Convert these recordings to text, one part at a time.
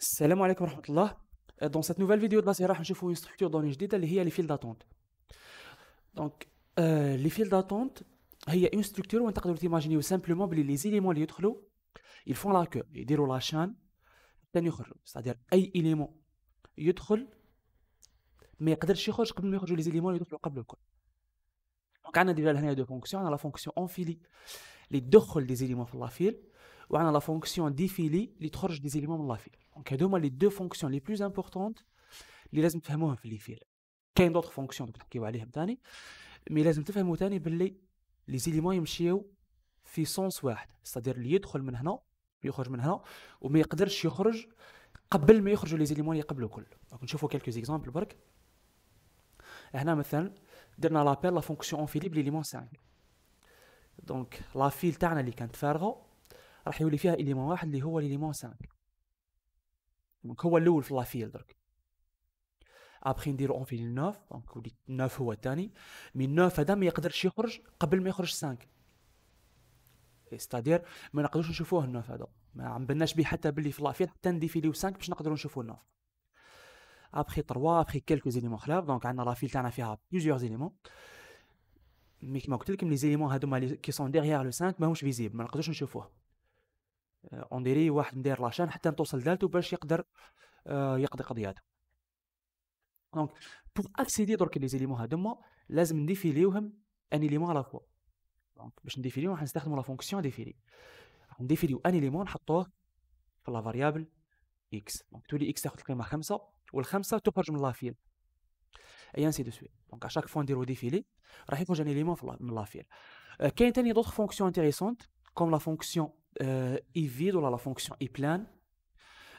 السلام عليكم ورحمه الله دون سيت نوفيل فيديو دلاسي راح نشوفوا اون ستركتور دوني جديده اللي هي لي فيل داتونت دونك لي فيل داتونت هي اون ستركتور وين تقدروا تيماجينيو سامبلومون بلي لي زيليمون اللي يدخلوا يلفون لا كو يديروا لا شان حتى يخرجوا ستادير اي اليمون يدخل ما يقدرش يخرج قبل ما يخرجوا لي زيليمون اللي يدخلوا قبل الكل دونك عندنا ديجا هنا دو فونكسيون عندنا لا فونكسيون فيلي اللي تدخل دي زيليمون في لافيل وعندنا لا فونكسيون ديفيلي اللي تخرج دي زيليمون من لافيل دونك هادو لي دو فونكسيون لي بلوز امبورطونت اللي لازم تفهموهم في لي فيل كاين دوطخ فونكسيون دوك نحكيو عليهم تاني مي لازم تفهموا تاني باللي لي زيليمون يمشيو في سونس واحد ستادير اللي يدخل من هنا يخرج من هنا وما يقدرش يخرج قبل ما يخرجوا لي زيليمون اللي قبله كل دونك نشوفوا كالكو زيكزامبل برك هنا مثلا درنا لابيل لا فونكسيون لي ليليمون 5 دونك لا فيل تاعنا اللي كانت فارغه راح يولي فيها ايليمون واحد اللي هو ليليمون 5 دونك هو الاول في لافيل درك ابخي نديرو اون فيل نوف دونك وليت نوف هو الثاني مي نوف هذا ما يقدرش يخرج قبل ما يخرج 5 استادير ما نقدروش نشوفوه 9 هذا ما عم بالناش بيه حتى باللي في لافيل حتى نديفيليو 5 باش نقدروا نشوفوا 9 ابخي 3 ابخي كيلكو زيليمون خلاف دونك عندنا لافيل تاعنا فيها بليزيور زيليمون مي كيما قلت لكم لي زيليمون هادو هذوما كي سون ديغيير لو 5 ماهمش فيزيبل ما نقدروش نشوفوه اونديري آه، واحد ندير لاشان حتى توصل دالتو باش يقدر آه، يقضي قضياته دونك بوغ اكسيدي درك لي زيليمون هادوما لازم نديفيليوهم ان اليمون على فوا دونك باش نديفيليو راح نستخدمو لا فونكسيون ديفيلي نديفيليو ان اليمون نحطوه في لا فاريابل اكس دونك تولي اكس تاخد القيمه خمسة والخمسة تخرج من لافيل اي انسي دو سويت دونك اشاك فوا نديرو ديفيلي راح يخرج ان اليمون من لافيل آه، كاين تاني دوطخ فونكسيون انتيريسونت كوم لا فونكسيون il est vide, ou la fonction est pleine.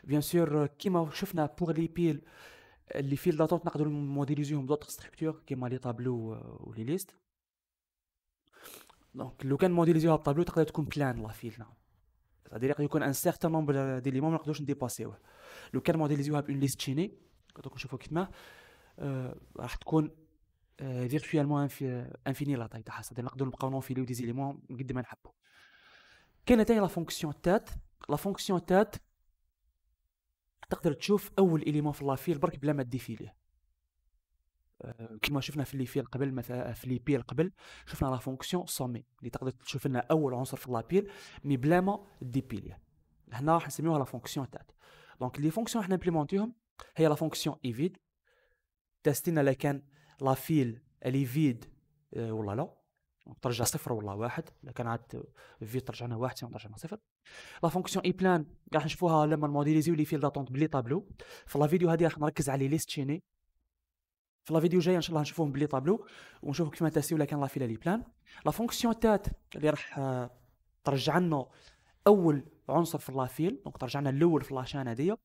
Bien sûr, euh, comme m'a a pour les piles, euh, les fils d'attente, on peut d'autres structures, que les tableaux euh, ou les listes. Donc, le cas de modéliser un tableau, est être plein C'est-à-dire qu'il y a un certain nombre d'éléments que je ne dépasse pas. Le cas de modéliser une liste chaînée, quand on voit qu'il y a virtuellement infinie la taille. C'est-à-dire qu'on peut enfiler des éléments que je ne pas. كاينه تاني لا فونكسيون تات لا فونكسيون تات تقدر تشوف اول اليمون في لافيل برك بلا ما ديفيليه فيه أه، كما شفنا في ليفيل قبل مثلا في ليبيل قبل شفنا لا فونكسيون سومي اللي تقدر تشوف لنا اول عنصر في لابيل مي بلا ما ديبيليه هنا راح نسميوها لا فونكسيون تات دونك لي فونكسيون احنا امبليمونتيهم هي لا فونكسيون ايفيد فيد تستينا لا كان لا فيل الي أه، فيد ولا لا ترجع صفر ولا واحد الا كان عاد في ترجعنا واحد سينو ترجعنا صفر لا فونكسيون اي بلان راح نشوفوها لما نموديليزيو لي فيل داتونت بلي طابلو في لا فيديو هذه راح نركز على لي ليست شيني في لا فيديو جايه ان شاء الله نشوفوهم بلي طابلو ونشوفو كيف تاسيو ولا كان لا فيل لي بلان لا فونكسيون تات اللي راح آه، ترجع لنا اول عنصر في لا فيل دونك ترجعنا الاول في لا شان هذه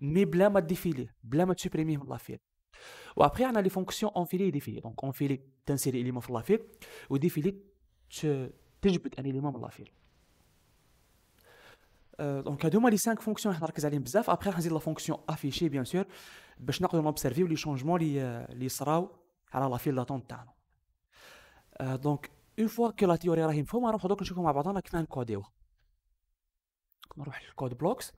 مي بلا ما ديفيلي بلا ما تسوبريميه من لا فيل وابخي عندنا لي فونكسيون انفيلي ديفيلي دونك انفيلي تنسيري اليمون في لافيل وديفيلي تجبد ان اليمون من لافيل دونك هادو هما لي 5 فونكسيون راح نركز عليهم بزاف ابخي راح نزيد لا فونكسيون افيشي بيان سور باش نقدروا نوبسيرفيو لي شونجمون لي لي صراو على لافيل داتون تاعنا دونك اون فوا كو لا تيوري راهي مفهومه نروحو دوك نشوفو مع بعضنا كيفاه نكوديوها نروح للكود بلوكس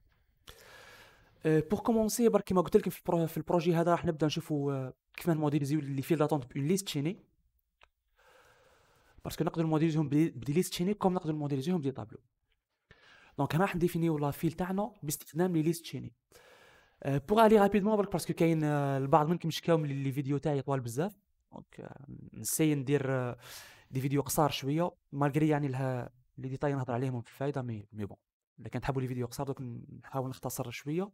بور كومونسي برك كيما قلت لكم في, البروجي هذا راح نبدا نشوفوا كيف نموديليزيو لي فيل داتونت بون ليست شيني باسكو نقدر نموديليزيهم بدي ليست شيني كوم نقدر نموديليزيهم بدي طابلو دونك هنا راح نديفينيو لا فيل تاعنا باستخدام لي ليست شيني بوغ الي رابيدمون برك باسكو كاين البعض منكم شكاو من لي فيديو تاعي طوال بزاف دونك نسي ندير دي فيديو قصار شويه مالغري يعني لها لي ديتاي نهضر عليهم في الفايده مي مي بون اذا كان تحبوا لي فيديو قصار دوك نحاول نختصر شويه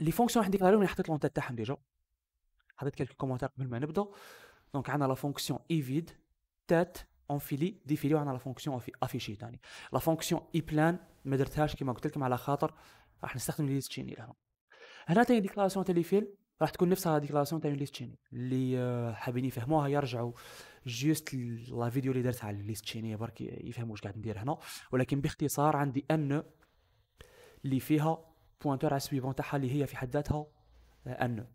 لي فونكسيون راح نديكلاريهم اللي حطيت لونتات تاعهم ديجا حطيت كلك كومونتير قبل ما نبدا دونك عندنا لا فونكسيون تات اون تات دي ديفيلي وعندنا لا فونكسيون افيشي ثاني لا فونكسيون اي بلان ما درتهاش كيما قلت لكم على خاطر راح نستخدم ليست تشيني لهنا هنا تاني ديكلاراسيون تاع لي فيل راح تكون نفسها ديكلاراسيون تاع ليست تشيني اللي آه، حابين يفهموها يرجعوا جوست لا فيديو اللي درتها على ليست تشيني برك يفهموا واش قاعد ندير هنا ولكن باختصار عندي ان اللي فيها بوانتور على السويفون تاعها اللي هي في حد ذاتها آه، ان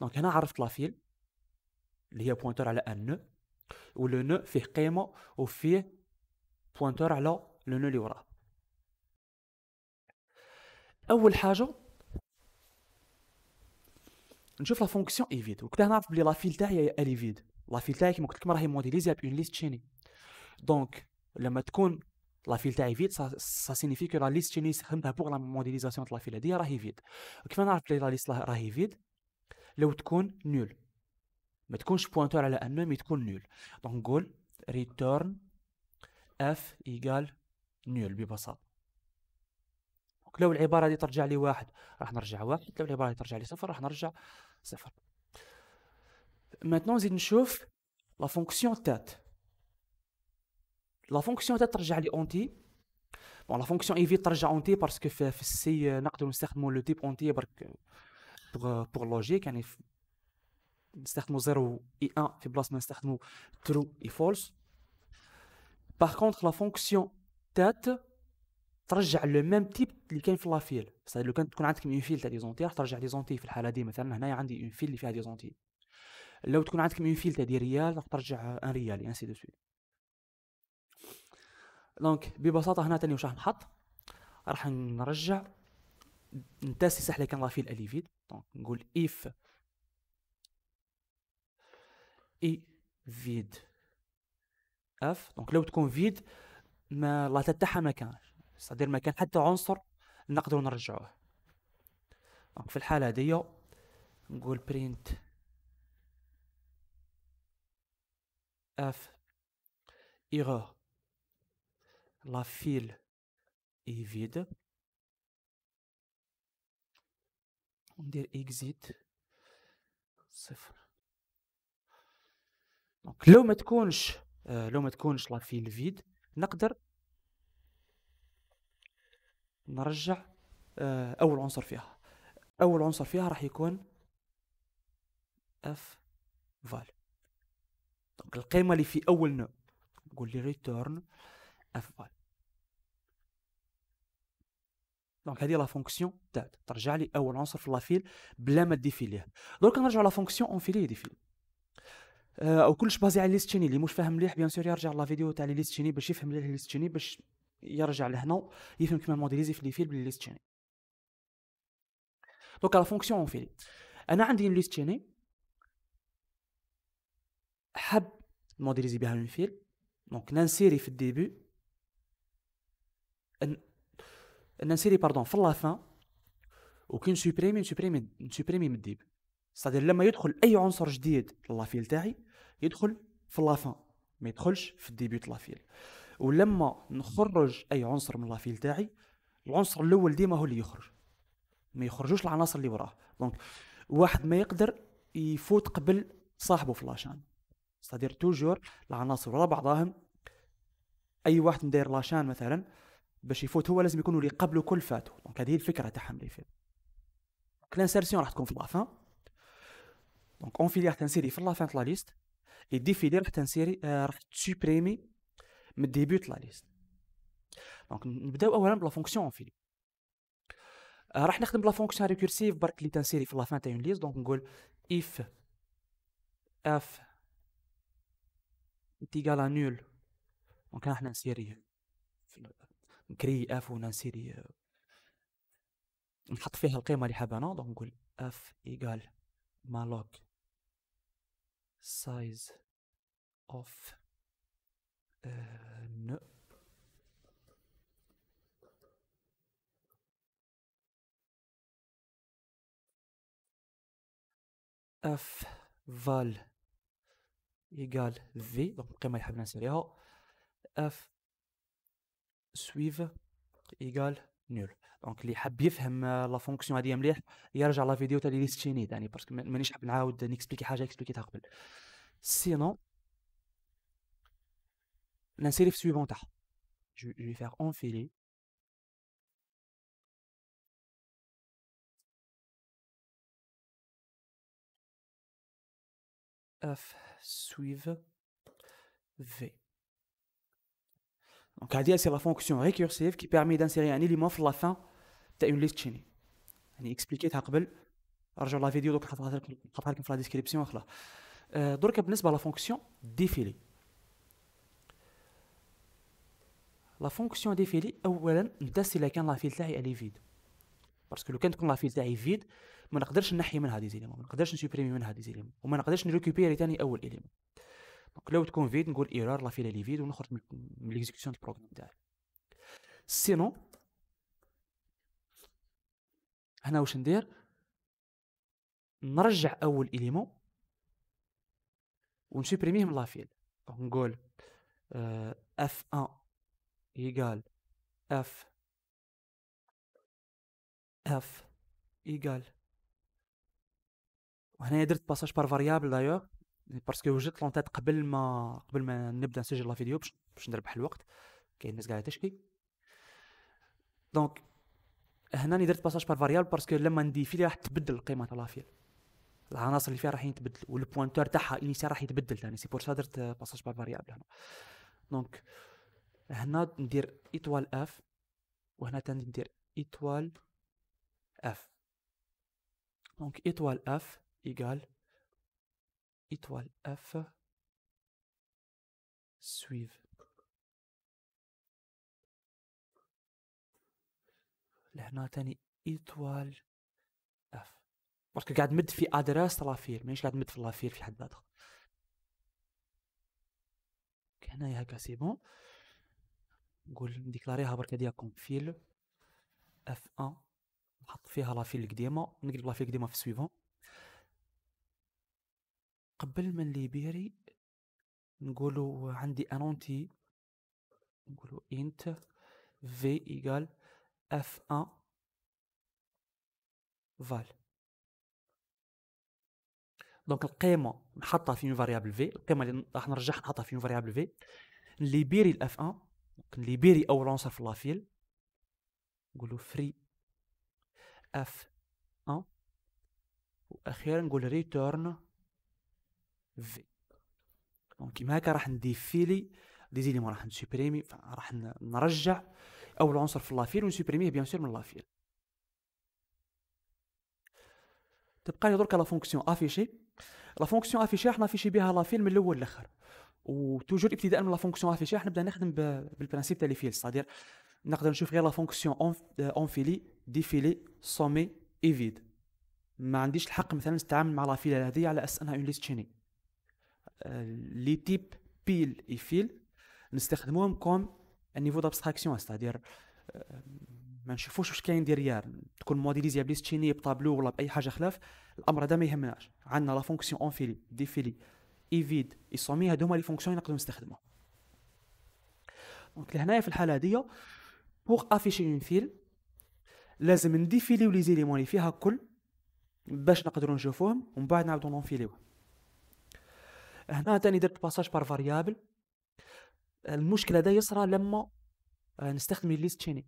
دونك هنا عرفت لافيل اللي هي بوانتور على ان ولو نو فيه قيمه وفيه بوانتور على لو نو اللي وراه اول حاجه نشوف لا فونكسيون ايفيد فيد نعرف بلي لافيل تاعي هي اليفيد لا لافيل تاعي كيما قلت لكم راهي موديليزي بون ليست شيني دونك لما تكون لا فيل تاعي فيد سا سينيفي كو لا ليست اللي خدمتها بوغ لا موديليزاسيون تاع لا فيل هذه راهي فيد كيف نعرف بلي لا ليست راهي فيد لو تكون نول ما تكونش بوانتور على ان مي تكون نول دونك نقول ريتورن اف ايكال نول ببساطه دونك لو العباره هذه ترجع لي واحد راح نرجع واحد لو العباره هذه ترجع لي صفر راح نرجع صفر ماتنون نزيد نشوف لا فونكسيون تات لا فونكسيون حتى ترجع لي اونتي بون لا فونكسيون ايفي ترجع اونتي باسكو في, في السي نقدروا نستخدموا لو تيب اونتي برك بوغ بوغ لوجيك يعني نستخدموا 0 اي ان في بلاص ما نستخدمو ترو اي فولس باغ كونتخ لا فونكسيون تات ترجع لو ميم تيب اللي كاين في لافيل ساعه لو كان تكون عندك اون فيل تاع دي زونتي راح ترجع دي زونتي في الحاله دي مثلا هنايا عندي اون فيل اللي فيها دي زونتي لو تكون عندك اون فيل تاع دي ريال راح ترجع ان ريال انسي دو سويت دونك ببساطه هنا ثاني واش راح نحط راح نرجع نتاس السحله كان فيه الاليفيد دونك نقول اف اي e فيد اف دونك لو تكون فيد ما لا تتاحها ما كانش صدير ما كان حتى عنصر نقدر نرجعوه دونك في الحاله هذه نقول برينت اف ايرور La file est vide. ندير اكزيت صفر دونك لو ما تكونش آه، لو ما تكونش لا فيل فيد نقدر نرجع آه، اول عنصر فيها اول عنصر فيها راح يكون اف فال دونك القيمه اللي في اول نوع نقول لي ريتيرن افوال دونك هذه لا فونكسيون تاع ترجع لي اول عنصر في لافيل بلا ما ديفيليه دونك نرجع لا فونكسيون اونفيلي ديفيلي أه او كلش بازي على ليستيني اللي مش فاهم مليح بيان سور يرجع لا فيديو تاع لي ليستيني باش يفهم ليه ليستيني باش يرجع لهنا يفهم كيما موديليزي في لي فيل بلي ليستيني دونك لا فونكسيون اونفيلي انا عندي ليستيني حب موديليزي بها اون فيل دونك ننسيري في الديبي ان نسيري باردون في لافان وكي نسوبريمي نسوبريمي نسوبريمي من الديب سادير لما يدخل اي عنصر جديد لافيل تاعي يدخل في لافان ما يدخلش في الديبيوت لافيل ولما نخرج اي عنصر من لافيل تاعي العنصر الاول ديما هو اللي يخرج ما يخرجوش العناصر اللي وراه دونك واحد ما يقدر يفوت قبل صاحبه في لاشان سادير توجور العناصر ورا بعضاهم اي واحد داير لاشان مثلا باش يفوت هو لازم يكونوا اللي قبله كل فاتوا دونك هذه هي الفكره تاعهم اللي فات دونك لانسيرسيون راح تكون في لافان دونك اون فيلي راح تنسيري في لافان تاع لا ليست اي ديفيلي راح تنسيري راح تسوبريمي من الديبي تاع لا ليست دونك نبداو اولا بلا فونكسيون اون فيلي راح نخدم بلا فونكسيون ريكورسيف برك اللي تنسيري في لافان تاع اون ليست دونك نقول if اف est égal à دونك راح نسيريه نكري اف ونسيري نحط فيها القيمه اللي حابه انا دونك نقول اف ايكال مالوك سايز اوف آه، نو اف فال ايكال في دونك القيمه اللي حاب نسيريها اف suive égale nul. Donc, les qui euh, la fonction à il y a la vidéo de la parce que ah, je ne sais pas expliquer ça, expliqué ça. Sinon, suivante. je vais faire enfiler. F suive V. دونك HDL, سي لا فونكسيون ريكورسيف كي permet d'insérer ان élément في la fin de une liste chini. يعني اكسبليكيتها قبل رجعوا لا فيديو دوك حطها لكم حطها لكم في لا ديسكريبسيون خلاص درك بالنسبه لا فونكسيون ديفيلي لا فونكسيون ديفيلي اولا نتست الا كان لافيل تاعي الي فيد باسكو لو كان تكون لافيل تاعي فيد ما نقدرش نحي منها دي زيليمون ما نقدرش نسوبريمي منها دي زيليمون وما نقدرش نريكوبيري ثاني اول اليمون دونك لو تكون فيد نقول ايرور فيلا لي فيد ونخرج من ليكزيكسيون البروغرام تاعي سينو هنا واش ندير نرجع اول اليمون ونسوبريميه من لافيل نقول اف 1 ايغال اف اف ايغال وهنا درت باساج بار فاريابل دايوغ باسكو وجدت لونتات قبل ما قبل ما نبدا نسجل لا فيديو باش باش نربح الوقت كاين الناس قاعده تشكي دونك هنا درت باساج بار فاريال باسكو لما نديفيلي راح تبدل القيمه تاع لافيل العناصر اللي فيها راح يتبدل والبوانتور تاعها انيسيال راح يتبدل ثاني سي بور سا درت باساج بار فاريال هنا دونك هنا ندير ايطوال اف وهنا ثاني ندير ايطوال اف دونك ايطوال اف ايكال étoile F سويف لهنا تاني ايطوال اف باسكو قاعد مد في ادراس لافير مانيش قاعد مد في لافير في حد ذاته هنايا هكا سي بون نقول نديكلاريها برك هادياكم فيل اف ان نحط فيها لافيل القديمه نقلب لافيل القديمه في سويفون قبل من ليبيري نقولوا عندي انونتي نقولوا انت في ايغال اف 1 فال دونك القيمه نحطها في فاريابل في القيمه اللي راح نرجع نحطها في فاريابل في نليبيري الاف 1 نليبيري اول عنصر في لافيل نقولوا فري اف 1 واخيرا نقول ريتورن في دونك كيما هكا راح نديفيلي دي زيليمون راح نسوبريمي راح نرجع اول عنصر في لافيل ونسوبريميه بيان سور من لافيل تبقى لي درك لا فونكسيون افيشي لا فونكسيون افيشي راح نافيشي بها لافيل من الاول للاخر وتوجور ابتداء من لا فونكسيون افيشي راح نبدا نخدم بالبرانسيب تاع لي فيل صادير نقدر نشوف غير لا فونكسيون اون دي ديفيلي سومي اي فيد ما عنديش الحق مثلا نتعامل مع لافيل هذه على اساس انها اون ليست شيني آه، لي تيب بيل اي فيل نستخدموهم كوم النيفو دابستراكسيون ستادير آه، ما نشوفوش واش كاين ديريار تكون موديليزي تشيني بطابلو ولا باي حاجه خلاف الامر هذا ما يهمناش عندنا لا فونكسيون اون فيلي دي فيلي اي فيد اي سومي هادو هما لي فونكسيون نقدروا نستخدمو دونك لهنايا في الحاله هذيا بوغ افيشي اون فيل لازم نديفيليو لي زيليمون اللي فيها كل باش نقدروا نشوفوهم ومن بعد نعاودو نونفيليوهم هنا تاني درت باساج بار فاريابل المشكله هذا يصرى لما آه، نستخدم الليست تشيني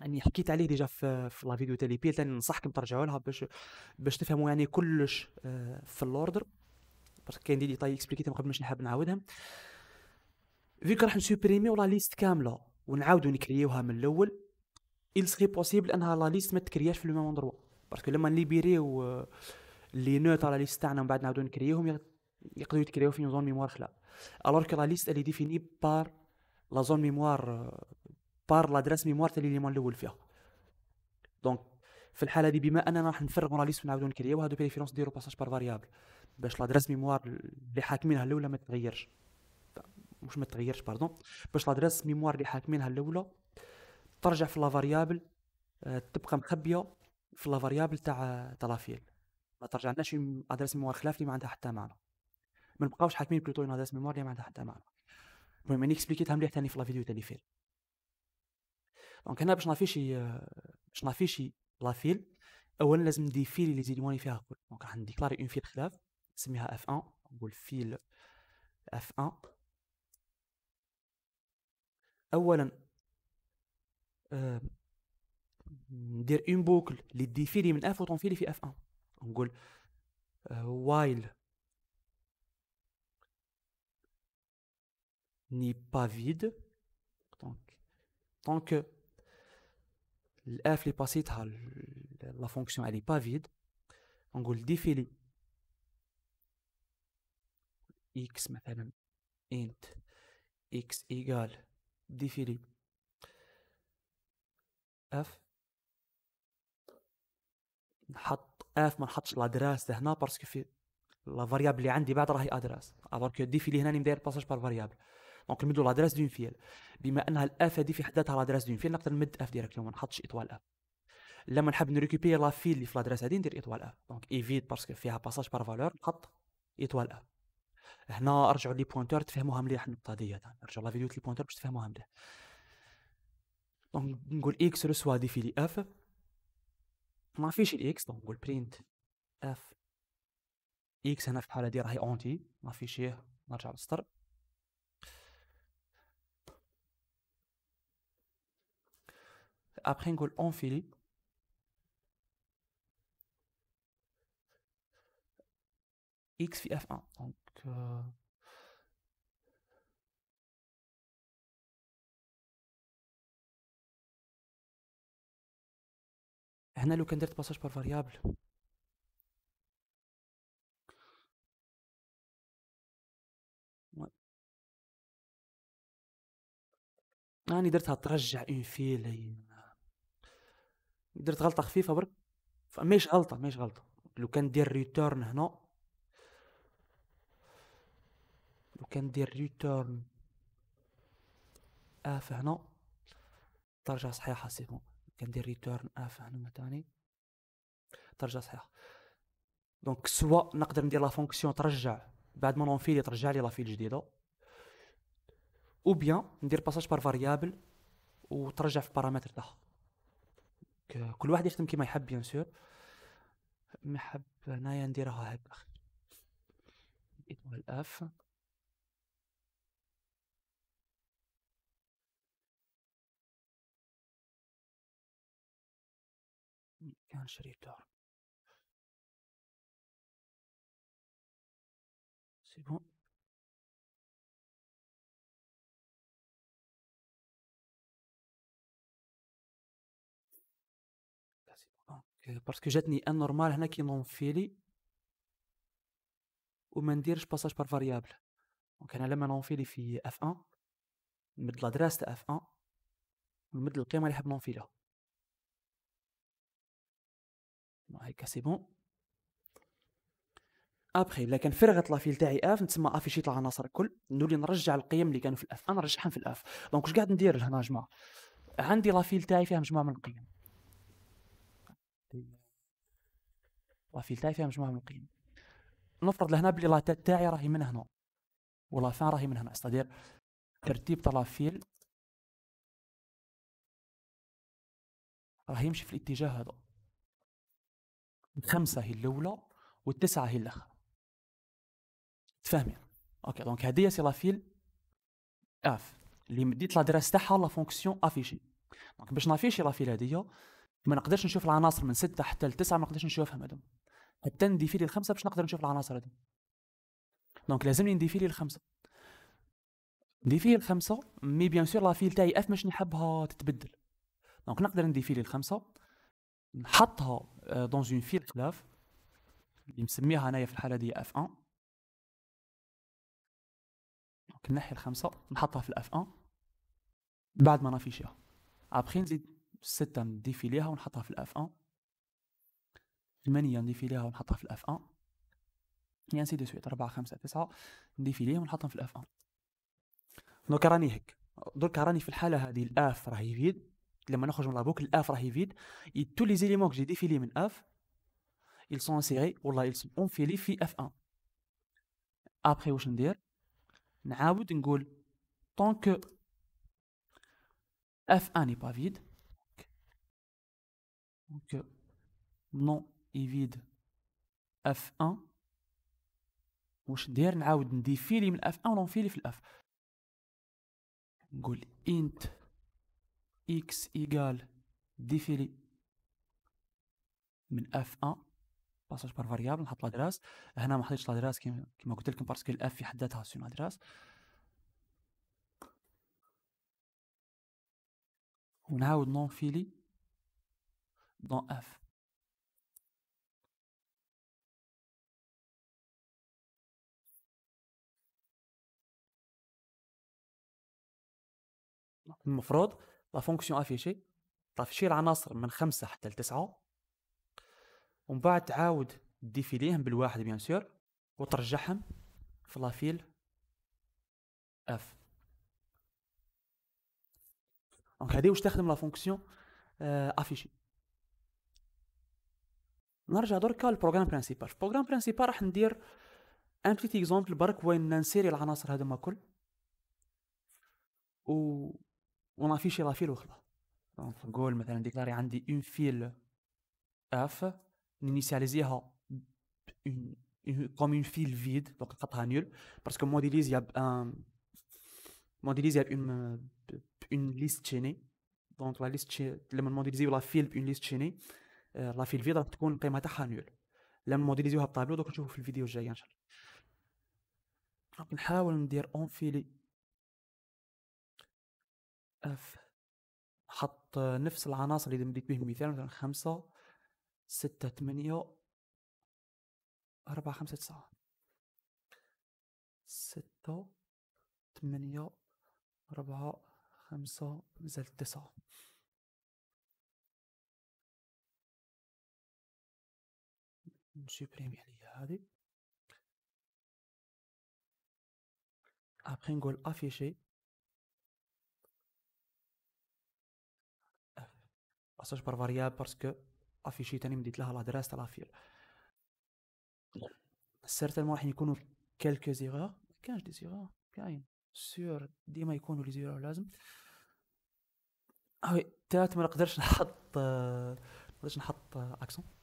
يعني حكيت عليه ديجا في, في لا فيديو تاع بيل تاني ننصحكم ترجعوا لها باش باش تفهموا يعني كلش آه، في الاوردر باسكو كاين دي ديتاي اكسبليكيتهم قبل مش نحب نعاودهم فيك راح نسوبريمي لا ليست كامله ونعاودو نكريوها من الاول il serait possible انها لا ليست ما تكرياش في لو ميم اندرو باسكو لما نليبيريو اللي آه، نوت على ليست تاعنا ومن بعد نعاودو نكريوهم يقدروا يتكريو في زون ميموار خلا الوغ كو لا ليست اللي ديفيني بار لا زون ميموار بار لادريس ميموار تاع ليليمون الاول فيها دونك في الحاله دي بما اننا راح نفرغوا لا ليست ونعاودوا نكريو هادو بريفيرونس نديرو باساج بار فاريابل باش لادريس ميموار اللي حاكمينها الاولى ما تتغيرش مش ما تغيرش باردون باش لادريس ميموار اللي حاكمينها الاولى ترجع في لا فاريابل آه، تبقى مخبيه في لا فاريابل تاع تاع لافيل ما ترجعلناش ادريس ميموار خلاف اللي ما عندها حتى معنى ما نبقاوش حاكمين بلوتونيوم هذا ميموار ما عندها حتى معنى المهم اني اكسبليكيتها مليح ثاني في لا فيديو اللي فيل دونك هنا باش نافيشي باش نافيشي لا فيل اولا لازم دي لي اللي زيدوني فيها كل دونك راح نديكلاري اون فيل خلاف نسميها اف 1 نقول فيل اف 1 اولا آه، ندير اون بوكل دي ديفيلي من اف وطون فيلي في اف 1 نقول وايل آه، n'est pas vide. Donc, tant que l'f est passé, la fonction elle n'est pas vide. On va le défilé x مثلا int x égale défilé f نحط f ما نحطش لادراس هنا باسكو في لا فاريابل اللي عندي بعد راهي ادراس الوغ كو ديفيلي هنا ندير باساج بار فاريابل دونك نمدوا لادريس دون فيل بما انها الاف دي في حداتها لادريس دون فيل نقدر نمد اف ديريكتومون ما نحطش ايطوال اف لما نحب نريكوبي لا فيل اللي في لادريس هذه ندير ايطوال اف دونك ايفيت باسكو فيها باساج بار فالور نحط ايطوال اف هنا رجعوا لي بوينتور تفهموها مليح النقطه هذه رجعوا لا فيديو لي بوينتور باش تفهموها مليح دونك نقول اكس رسوا دي في لي اف ما فيش الاكس دونك نقول برينت اف اكس هنا في الحاله دي راهي اونتي ما فيش إيه. نرجع للسطر ابخي نقول اون فيليب اكس في اف 1 دونك هنا لو كان درت باساج بار فاريابل راني درتها ترجع اون فيل هي درت غلطه خفيفه برك فماش غلطه ماهيش غلطه لو كان دير ريتورن هنا لو كان دير ريتورن اف هنا ترجع صحيحه سي بون دير ريتورن اف هنا مثاني ترجع صحيحه دونك سوا نقدر ندير لا فونكسيون ترجع بعد ما نونفيلي ترجع لي لافيل جديده او بيان ندير باساج بار فاريابل وترجع في بارامتر تاعها كل واحد يخدم كيما يحب بيان سور مي حب انايا نديرها هكا لقيتوها اف كان شريط دار سي بون باسكو آه، جاتني ان نورمال هنا كي فيلي وما نديرش باساج بار فاريابل دونك انا لما فيلي في اف 1 نمد لادراس تاع اف 1 ونمد القيمه اللي حاب فيلها هكا سي بون ابخي الا كان فرغت لافيل تاعي اف نتسمى افيشيت العناصر الكل نولي نرجع القيم اللي كانوا في الاف انا نرجعهم في الاف دونك واش قاعد ندير لهنا جماعه عندي لافيل تاعي فيها مجموعه من القيم فيل تاعي فيها مجموعه من القيم نفرض لهنا بلي لاتات تاعي راهي من هنا فان راهي من هنا استدير ترتيب طلافيل راه يمشي في الاتجاه هذا الخمسة هي الأولى والتسعة هي الأخرى تفاهمين اوكي دونك هذه سي لافيل اف اللي مديت لادريس تاعها لا فونكسيون افيشي دونك باش نافيشي لافيل هذه ما نقدرش نشوف العناصر من ستة حتى لتسعة ما نقدرش نشوفها مادام حتى نديفيلي الخمسة باش نقدر نشوف العناصر هذه دونك لازمني نديفيلي الخمسة نديفيلي الخمسة مي بيان سور لافيل تاعي اف مش نحبها تتبدل دونك نقدر نديفيلي الخمسة نحطها دون اون فيل خلاف اللي مسميها انايا في الحالة دي اف 1 دونك نحي الخمسة نحطها في الاف 1 بعد ما نافيشيها ابخي نزيد ستة نديفيليها ونحطها في الاف 1 ثمانية نديفيليها ونحطها في الاف 1 يعني سي دي سويت ربعة خمسة تسعة نديفيليهم ونحطهم في الاف 1 دونك راني هيك دونك راني في الحالة هذه الاف راه يفيد لما نخرج من لابوك الاف راهي فيد تو لي زيليمون كو جي ديفيلي من اف ils sont insérés والله ils sont enfilés في اف 1 ابري واش ندير نعاود نقول طونك اف 1 ني با فيد Donc, euh, non est vide F1 واش ندير نعاود نديفيلي من F1 ولا نفيلي في F نقول int x ايكال ديفيلي من F1 باساج بار فاريابل نحط لادراس هنا ما حطيتش لادراس كيما كيما قلت لكم باسكو الاف في حد ذاتها سي ادراس ونعاود نون فيلي dans F. المفروض لا فونكسيون افيشي تافيشي العناصر من خمسة حتى لتسعة ومن بعد تعاود ديفيليهم بالواحد بيان سور وترجعهم في لافيل اف دونك هادي واش تخدم لا فونكسيون افيشي نرجع دركا للبروغرام برانسيبال البروغرام برانسيبال راح ندير ان بتيت اكزومبل برك وين نسيري العناصر هذوما كل و فيشي لا فيل وخلا دونك نقول مثلا ديكلاري عندي اون فيل اف نينيسياليزيها كوم اون فيل فيد دونك نحطها نول باسكو ان موديليز موديليزيا اون اون ليست شيني دونك لا ليست لما موديليزيو لا فيل اون ليست شيني آه، لا في الفي تكون القيمه تاعها نول لما موديليزيوها بطابلو دوك نشوفو في الفيديو الجاي ان شاء الله نحاول ندير اون فيلي اف حط نفس العناصر اللي مديت بهم مثال مثلا خمسة ستة ثمانية أربعة خمسة تسعة ستة ثمانية أربعة خمسة زائد تسعة نسوبريمي عليا هذه ابخي نقول افيشي باساج بار فاريابل باسكو افيشي تاني مديت لها لادريس تاع لافيل سيرتينمون راح يكونوا كالكو زيغور كانش دي زيغور كاين سور ديما يكونوا لي زيغور لازم هاي تات ما نقدرش نحط ما نقدرش نحط اكسون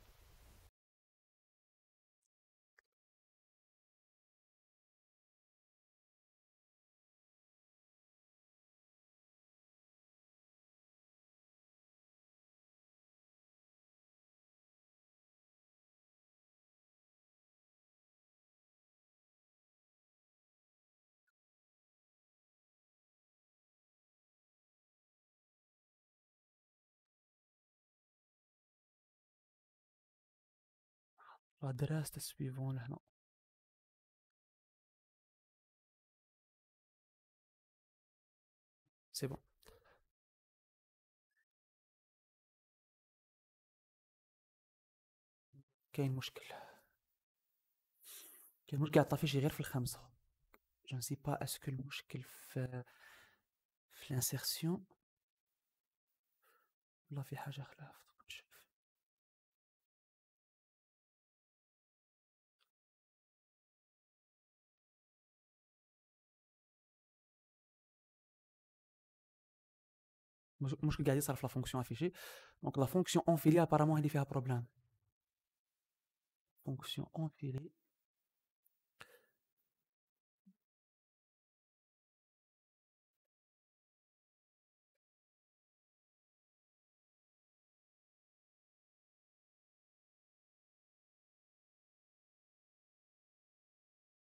غادرها ستسبيفون هنا سي بون كاين مشكل كاين مشكل على الطفيشي غير في الخمسة جو نسي با اسكو المشكل في في الانسيرسيون ولا في حاجة خلافت المشكل قاعد يصير في لا فونكسيون افيشي دونك لا فونكسيون اونفيلي ابارامون اللي فيها بروبليم فونكسيون اونفيلي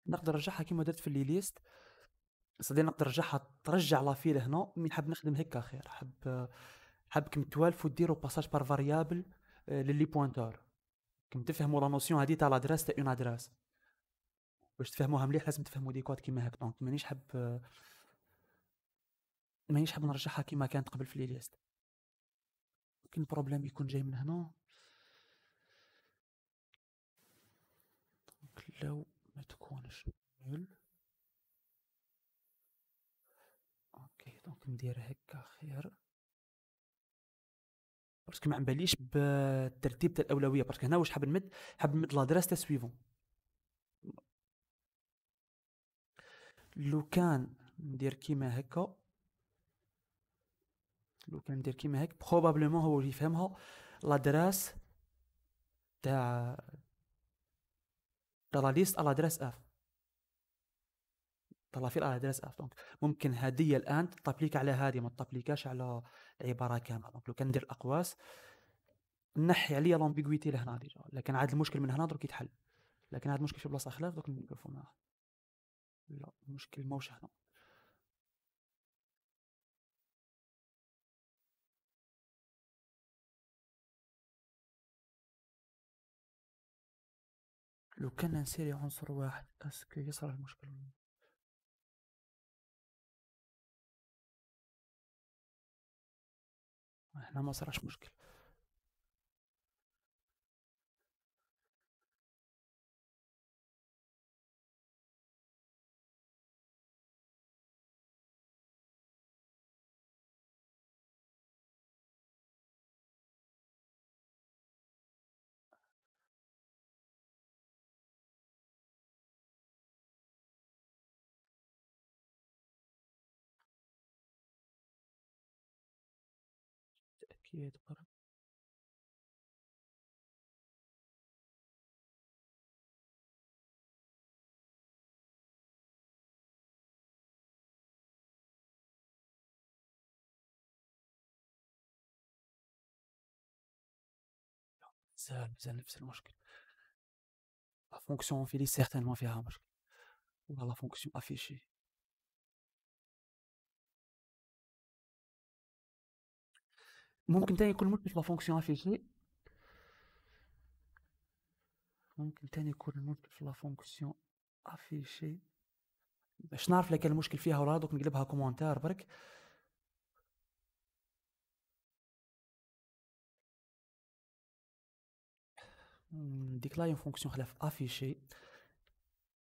نقدر نرجعها كيما درت في اللي ليست صدي نقدر نرجعها ترجع لافيل لهنا مي حاب نخدم هكا خير حاب حابكم توالفوا ديروا آه، باساج بار فاريابل للي بوانتور كم تفهموا لا نوسيون هادي تاع لادريس تاع اون ادريس باش تفهموها مليح لازم تفهموا دي كود كيما هاك دونك مانيش حاب مانيش حاب نرجعها كيما كانت قبل في لي ليست ممكن البروبليم يكون جاي من هنا لو ما تكونش دونك ندير هكا خير باسكو ما عمباليش بالترتيب تاع الاولويه باسكو هنا واش حاب نمد حاب نمد لادريس تاع سويفون لو كان ندير كيما هكا لو كان ندير كيما هكا بروبابلومون هو اللي يفهمها لادريس تاع تاع لا ليست على لادريس اف في الاله درس اف دونك ممكن هدية الان تطبليك على هذه ما تطبليكاش على العباره كامله دونك لو كان ندير الاقواس نحي عليا لومبيغويتي لهنا ديجا لكن عاد المشكل من هنا درك يتحل لكن هذا المشكل في بلاصه خلاف درك نوقفوا معاه لا المشكل ماهوش هنا لو كان نسيري عنصر واحد اسكو يصرى المشكل احنا ما صارش مشكل La fonction en est certainement faire un la fonction affichée. ممكن تاني يكون المشكل في لافونكسيون افيشي ممكن تاني يكون المشكل في لا فونكسيون افيشي باش نعرف لك إيه المشكل فيها ولا دوك نقلبها كومونتير برك نديكلاي فونكسيون خلاف افيشي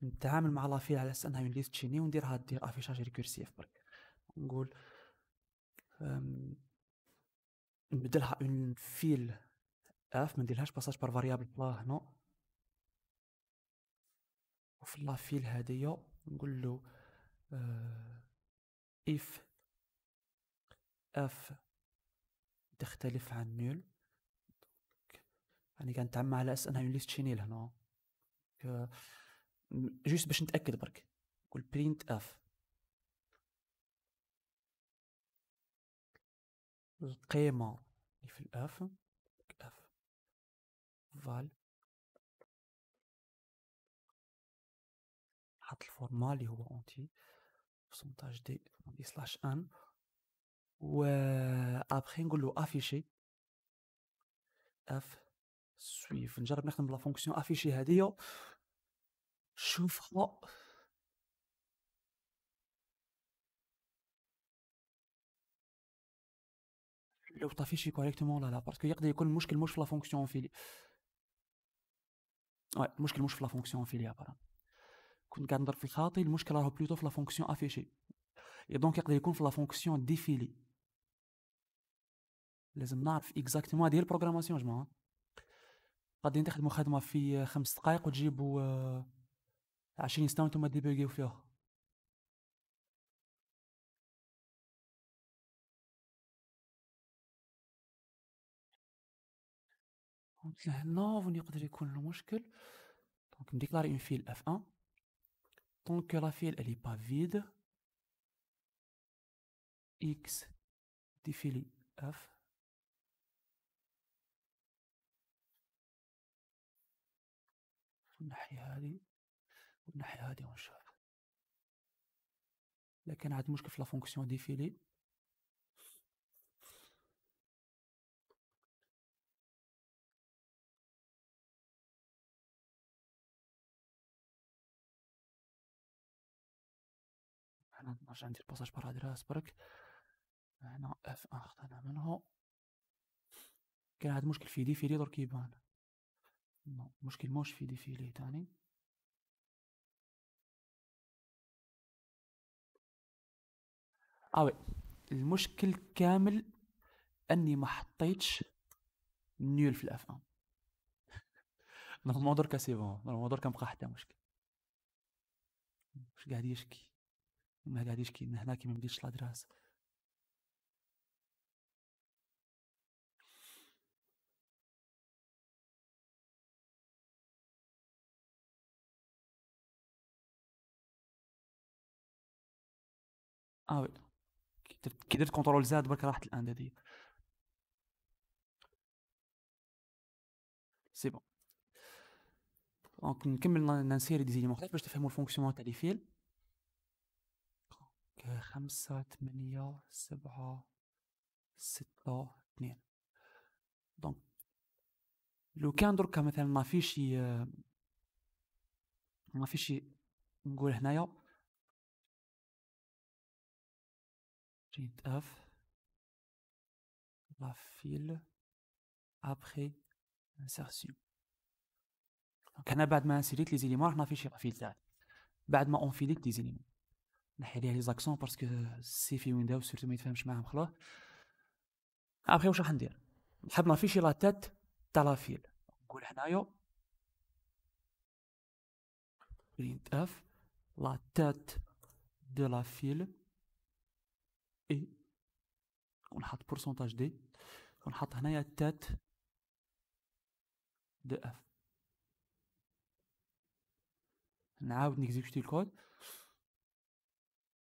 نتعامل مع لافيل على اساس انها اون ليست شيني ونديرها دير افيشاج ريكورسيف برك نقول نبدلها اون فيل اف ما نديرلهاش باساج بار فاريابل بلا هنا وفي لا فيل هادية نقول له آه، اف اف تختلف عن نول يعني كنتعمى على اس انها اون ليست شينيل هنا آه، جوست باش نتاكد برك نقول برينت اف القيمه اللي في الاف F. فال حط الفورما اللي هو اونتي بسونتاج دي دي سلاش ان و ابخي نقول له افيشي اف سويف نجرب نخدم بلا فونكسيون افيشي هادية شوفها لو طافيشي كوريكتومون ولا لا باسكو يقدر يكون المشكل مش في لا فونكسيون فيلي وي المشكل مش في لا فونكسيون فيلي ابارام كنت قاعد نضرب في الخاطي المشكل راهو بلوتو في لا فونكسيون افيشي اي دونك يقدر يكون في لا فونكسيون ديفيلي لازم نعرف اكزاكتومون هذه هي البروغراماسيون جماعه غادي تخدموا خدمه في خمس دقائق وتجيبوا آه، عشرين ستون وانتم ديبوغيو فيها دونك لهنا فين يقدر يكون المشكل دونك نديكلاري اون فيل اف 1 دونك لا فيل الي با فيد اكس ديفيلي اف نحي هادي والناحية هادي ونشوف لكن عاد مشكل في لا فونكسيون ديفيلي انا نرجع ندير باساج إيه بارادراس برك هنا اف ان خطينا منها كان هاد المشكل في دي فيلي درك يبان نو المشكل موش في دي فيلي تاني اه وي المشكل كامل اني ما حطيتش نيول في الاف ان نورمال درك سي بون نورمال درك مبقى حتى مشكل واش قاعد يشكي ما قاعد يشكي هنا هناك ما بديش لا دراسه اه وي كي درت كنترول زاد برك راحت هذه سي بون دونك نكمل نسير دي باش تفهموا الفونكسيون تاع لي فيل خمسة ثمانية سبعة ستة اثنين دونك لو كان دركا مثلا ما فيش ما فيش نقول هنايا جيت اف لا فيل ابخي انسيرسيون دونك هنا بعد ما انسيليت لي زيليمون راح ما فيش لا فيل تاعي بعد ما اونفيليت لي زيليمون نحي ليها لي زاكسون باسكو في وينداو سورتو ما يتفاهمش معاهم خلاص ابخي واش راح ندير نحب نافيشي لا تات تاع لا فيل نقول هنايا برينت اف لا تات دو لا فيل اي ونحط بورسونتاج دي ونحط هنايا تات دو اف نعاود نكزيكوتي الكود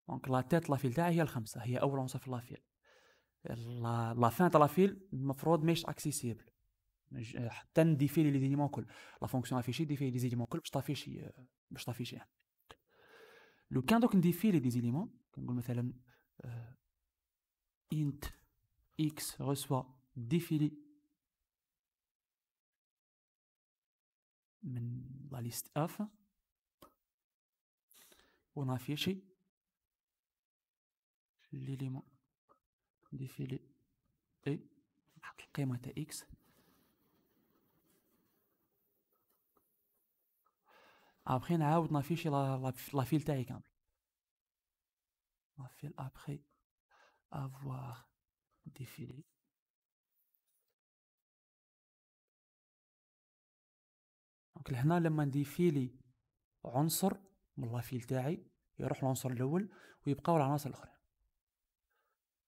دونك لا تيت لافيل تاعي هي الخمسه هي اول عنصر لافيل لا فان تاع لافيل المفروض ماهيش اكسيسيبل حتى نديفي لي زيليمون كل لا فونكسيون افيشي ديفي لي زيليمون كل باش تافيشي باش تافيشي يعني. لو كان دوك نديفي لي زيليمون كنقول مثلا انت اكس رسوا ديفيلي من لا ليست اف ونافيشي اي نحط القيمة تاع اكس ابخي نعاود نافيشي لافيل تاعي كامل لافيل ابخي افواغ défilé دونك لهنا لما نديفيلي عنصر من لافيل تاعي يروح العنصر الاول ويبقاو العناصر الاخرين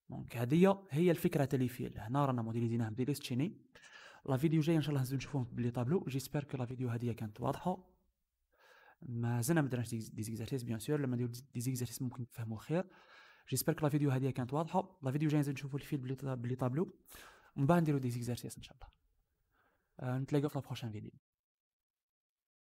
دونك هذه هي الفكره تاع لي فيل هنا رانا موديليزيناه بديليس تشيني لا فيديو جايه ان شاء الله نزيدو نشوفوهم بلي طابلو جيسبر كو لا فيديو هذه كانت واضحه مازلنا ما درناش دي زيكزارسيس بيان سور لما نديرو دي زيكزارسيس ممكن تفهموا خير جيسبر كو لا فيديو هذه كانت واضحه لا فيديو جايه نزيد نشوفو الفيل بلي طابلو ومن بعد نديرو دي زيكزارسيس ان شاء الله آه، نتلاقاو في لا بروشان فيديو